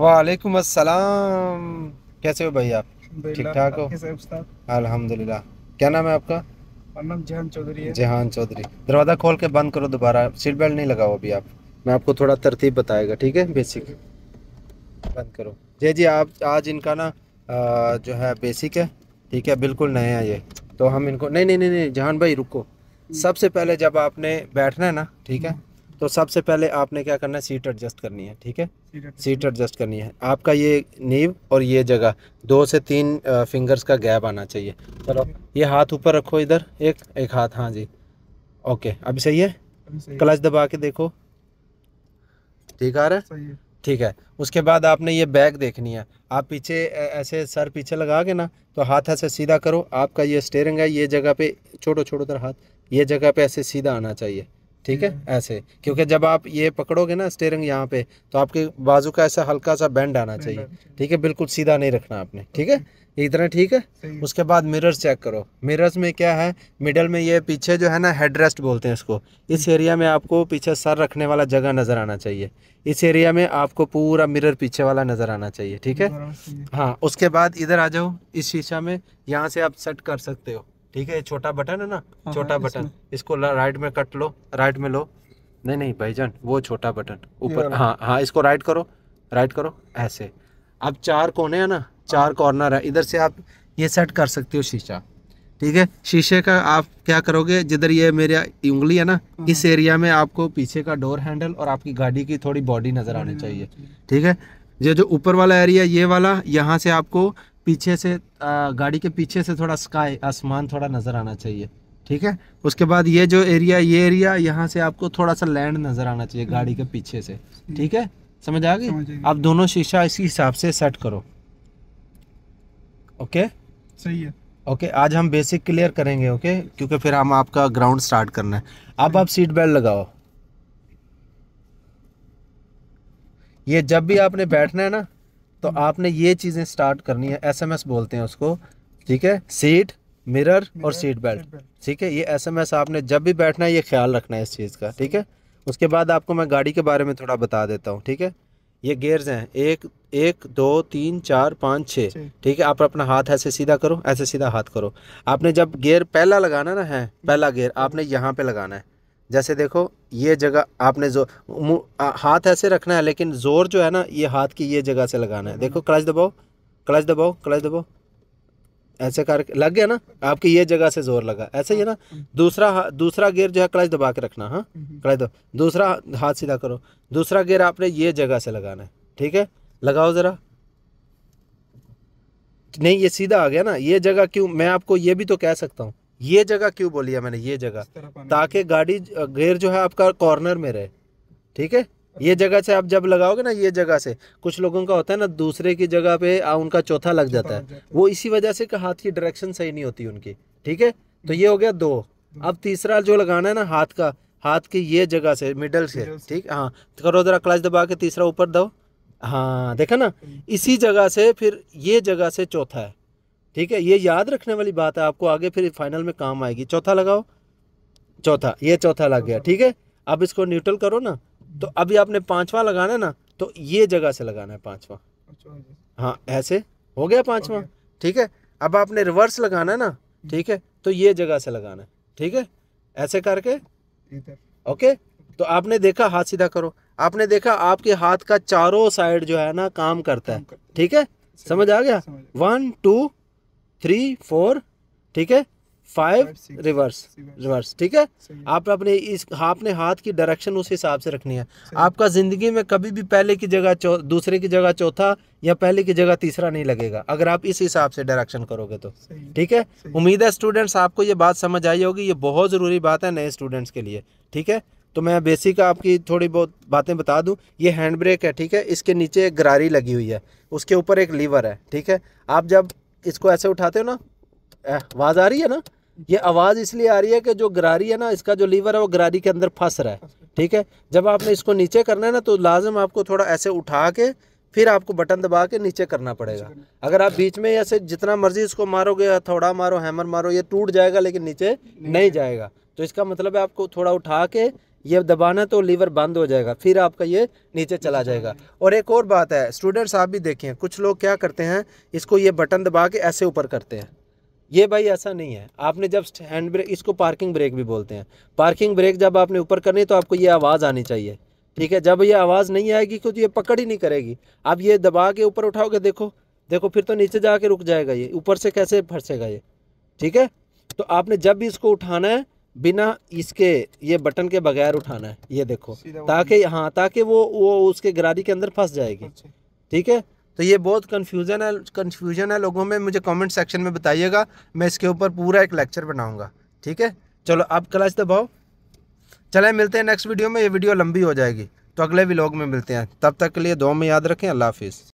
वालेकुम अस्सलाम कैसे हो भाई आप ठीक ठाक हो अल्हम्दुलिल्लाह क्या नाम है आपका जहान चौधरी जहान चौधरी दरवाज़ा खोल के बंद करो दोबारा सीट बेल्ट नहीं लगाओ अभी आप मैं आपको थोड़ा तरतीब बताएगा ठीक है बेसिक बंद करो जी जी आप आज इनका ना जो है बेसिक है ठीक है बिल्कुल नया है ये तो हम इनको नहीं नहीं नहीं, नहीं जहान भाई रुको हम्म। सबसे पहले जब आपने बैठना है ना ठीक है तो सबसे पहले आपने क्या करना है सीट एडजस्ट करनी है ठीक है सीट एडजस्ट करनी है आपका ये नीव और ये जगह दो से तीन फिंगर्स का गैप आना चाहिए चलो ये हाथ ऊपर रखो इधर एक एक हाथ हाँ जी ओके अभी सही है क्लच दबा के देखो ठीक आ रहा है ठीक है उसके बाद आपने ये बैग देखनी है आप पीछे ऐसे सर पीछे लगा के ना तो हाथ ऐसे सीधा करो आपका ये स्टेयरिंग है ये जगह पे छोटो छोटो तरह हाथ ये जगह पे ऐसे सीधा आना चाहिए ठीक है हम्म। ऐसे क्योंकि जब आप ये पकड़ोगे ना स्टेयरिंग यहाँ पे तो आपके बाजू का ऐसा हल्का सा बैंड आना चाहिए ठीक है बिल्कुल सीधा नहीं रखना आपने ठीक है इतना ठीक है उसके बाद मिरर्स चेक करो मिरर्स में क्या है मिडल में ये पीछे जो है ना हेडरेस्ट रेस्ट बोलते हैं इसको इस एरिया हम्म। में आपको पीछे सर रखने वाला जगह नज़र आना चाहिए इस एरिया में आपको पूरा मिरर पीछे वाला नज़र आना चाहिए ठीक है हाँ उसके बाद इधर आ जाओ इस शीशा में यहाँ से आप सेट कर सकते हो ठीक है छोटा बटन है ना हाँ, छोटा हाँ, बटन इसको राइट में कट लो राइट में लो नहीं नहीं भाईजान वो छोटा बटन ऊपर हाँ हाँ इसको राइट करो राइट करो ऐसे अब चार कोने हैं ना चार कॉर्नर हाँ। है इधर से आप ये सेट कर सकते हो शीशा ठीक है शीशे का आप क्या करोगे जिधर ये मेरा उंगली है ना इस एरिया में आपको पीछे का डोर हैंडल और आपकी गाड़ी की थोड़ी बॉडी नज़र आनी चाहिए ठीक है ये जो ऊपर वाला एरिया ये वाला यहाँ से आपको पीछे से आ, गाड़ी के पीछे से थोड़ा स्काई आसमान थोड़ा नज़र आना चाहिए ठीक है उसके बाद ये जो एरिया ये एरिया यहाँ से आपको थोड़ा सा लैंड नज़र आना चाहिए गाड़ी के पीछे से ठीक है समझ आ गई आप दोनों शीशा इसी हिसाब से सेट करो ओके सही है ओके आज हम बेसिक क्लियर करेंगे ओके क्योंकि फिर हम आपका ग्राउंड स्टार्ट करना है अब आप सीट बेल्ट लगाओ ये जब भी आपने बैठना है ना तो आपने ये चीज़ें स्टार्ट करनी है एसएमएस बोलते हैं उसको ठीक है सीट मिरर और सीट बेल्ट ठीक है ये एसएमएस आपने जब भी बैठना है ये ख्याल रखना है इस चीज़ का ठीक है उसके बाद आपको मैं गाड़ी के बारे में थोड़ा बता देता हूँ ठीक है ये गेयर्स हैं एक एक दो तीन चार पाँच छः ठीक है आप अपना हाथ ऐसे सीधा करो ऐसे सीधा हाथ करो आपने जब गेयर पहला लगाना ना है पहला गेयर आपने यहाँ पे लगाना है जैसे देखो ये जगह आपने जो हाथ ऐसे रखना है लेकिन ज़ोर जो है ना ये हाथ की ये जगह से लगाना है देखो क्लच दबाओ क्लच दबाओ क्लच दबाओ ऐसे कर लग गया ना आपकी ये जगह से जोर लगा ऐसे ही है ना दूसरा दूसरा गियर जो है क्लच दबा के रखना हाँ क्लच दबाओ दूसरा हाथ सीधा करो दूसरा गियर आपने ये जगह से लगाना है ठीक है लगाओ ज़रा नहीं ये सीधा आ गया ना ये जगह क्यों मैं आपको ये भी तो कह सकता हूँ ये जगह क्यों बोली है मैंने ये जगह ताकि गाड़ी गेयर जो है आपका कॉर्नर में रहे ठीक है ये जगह से आप जब लगाओगे ना ये जगह से कुछ लोगों का होता है ना दूसरे की जगह पे आ, उनका चौथा लग जाता है वो इसी वजह से कि हाथ की डायरेक्शन सही नहीं होती उनकी ठीक है तो ये हो गया दो अब तीसरा जो लगाना है ना हाथ का हाथ की ये जगह से मिडल से ठीक हाँ तो करो जरा क्लच दबा के तीसरा ऊपर दो हाँ देखा ना इसी जगह से फिर ये जगह से चौथा है ठीक है ये याद रखने वाली बात है आपको आगे फिर फाइनल में काम आएगी चौथा लगाओ चौथा ये चौथा लग गया ठीक है अब इसको न्यूट्रल करो ना तो अभी आपने पांचवा लगाना ना तो ये जगह से लगाना है पांचवा अच्छा, हाँ, हाँ ऐसे हो गया पांचवा ठीक है अब आपने रिवर्स लगाना है ना ठीक है तो ये जगह से लगाना है ठीक है ऐसे करके ओके तो आपने देखा हाथ सीधा करो आपने देखा आपके हाथ का चारों साइड जो है ना काम करता है ठीक है समझ आ गया वन टू थ्री फोर ठीक है फाइव रिवर्स रिवर्स ठीक है आप अपने इस आपने हाथ की डायरेक्शन उस हिसाब से रखनी है आपका ज़िंदगी में कभी भी पहले की जगह दूसरे की जगह चौथा या पहले की जगह तीसरा नहीं लगेगा अगर आप इस हिसाब से डायरेक्शन करोगे तो ठीक है उम्मीद है स्टूडेंट्स आपको ये बात समझ आई होगी ये बहुत ज़रूरी बात है नए स्टूडेंट्स के लिए ठीक है तो मैं बेसिक आपकी थोड़ी बहुत बातें बता दूं ये हैंड ब्रेक है ठीक है इसके नीचे एक गरारी लगी हुई है उसके ऊपर एक लीवर है ठीक है आप जब इसको ऐसे उठाते हो ना आवाज़ आ रही है ना ये आवाज़ इसलिए आ रही है कि जो गरारी है ना इसका जो लीवर है वो गरारी के अंदर फंस रहा है ठीक है जब आपने इसको नीचे करना है ना तो लाजम आपको थोड़ा ऐसे उठा के फिर आपको बटन दबा के नीचे करना पड़ेगा अगर आप बीच में ऐसे जितना मर्जी इसको मारोगे या थोड़ा मारो हैमर मारो ये टूट जाएगा लेकिन नीचे नहीं जाएगा तो इसका मतलब है आपको थोड़ा उठा के ये दबाना तो लीवर बंद हो जाएगा फिर आपका ये नीचे चला जाएगा और एक और बात है स्टूडेंट्स आप भी देखें कुछ लोग क्या करते हैं इसको ये बटन दबा के ऐसे ऊपर करते हैं ये भाई ऐसा नहीं है आपने जब हैंड ब्रेक इसको पार्किंग ब्रेक भी बोलते हैं पार्किंग ब्रेक जब आपने ऊपर करनी तो आपको ये आवाज़ आनी चाहिए ठीक है जब ये आवाज़ नहीं आएगी क्योंकि ये पकड़ ही नहीं करेगी आप ये दबा के ऊपर उठाओगे देखो देखो फिर तो नीचे जाके रुक जाएगा ये ऊपर से कैसे फंसेगा ये ठीक है तो आपने जब भी इसको उठाना है बिना इसके ये बटन के बगैर उठाना है ये देखो ताकि हाँ ताकि वो वो उसके गरारी के अंदर फंस जाएगी अच्छा। ठीक है तो ये बहुत कन्फ्यूज़न है कन्फ्यूज़न है लोगों में मुझे कमेंट सेक्शन में बताइएगा मैं इसके ऊपर पूरा एक लेक्चर बनाऊंगा ठीक है चलो आप क्लास दबाओ चले मिलते हैं नेक्स्ट वीडियो में ये वीडियो लंबी हो जाएगी तो अगले भी में मिलते हैं तब तक के लिए दो में याद रखें अल्लाह हाफिज़